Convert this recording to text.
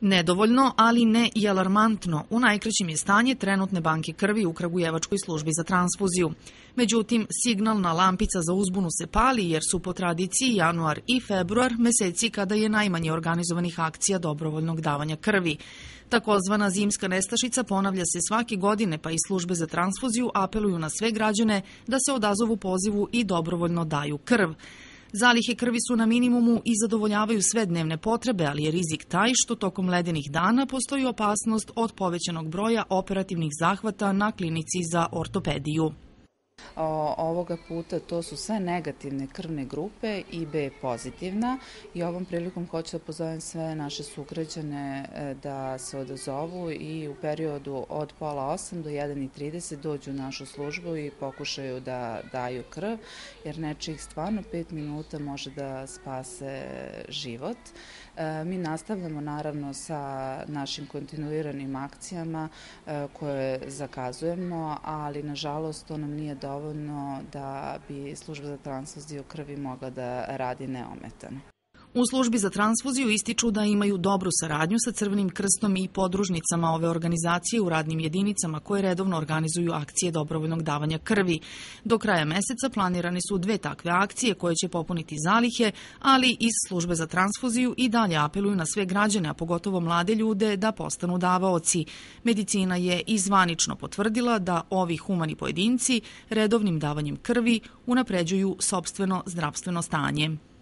Nedovoljno, ali ne i alarmantno, u najkrećim je stanje trenutne banke krvi u Kragujevačkoj službi za transfuziju. Međutim, signalna lampica za uzbunu se pali jer su po tradiciji januar i februar meseci kada je najmanje organizovanih akcija dobrovoljnog davanja krvi. Takozvana zimska nestašica ponavlja se svake godine, pa i službe za transfuziju apeluju na sve građane da se odazovu pozivu i dobrovoljno daju krv. Zalihe krvi su na minimumu i zadovoljavaju sve dnevne potrebe, ali je rizik taj što tokom ledenih dana postoji opasnost od povećanog broja operativnih zahvata na klinici za ortopediju ovoga puta to su sve negativne krvne grupe i B pozitivna i ovom prilikom hoću da pozovem sve naše sugrađane e, da se odazovu i u periodu od pola 8 do 1.30 dođu u našu službu i pokušaju da daju krv jer nečih stvarno 5 minuta može da spase život. E, mi nastavljamo naravno sa našim kontinuiranim akcijama e, koje zakazujemo, ali nažalost to nam nije dobro dovoljno da bi služba za transfuziju krvi mogla da radi neometano. U službi za transfuziju ističu da imaju dobru saradnju sa Crvenim krstom i podružnicama ove organizacije u radnim jedinicama koje redovno organizuju akcije dobrovoljnog davanja krvi. Do kraja meseca planirane su dve takve akcije koje će popuniti zalihe, ali iz službe za transfuziju i dalje apeluju na sve građane, a pogotovo mlade ljude, da postanu davaoci. Medicina je i zvanično potvrdila da ovi humani pojedinci redovnim davanjem krvi unapređuju sobstveno zdravstveno stanje.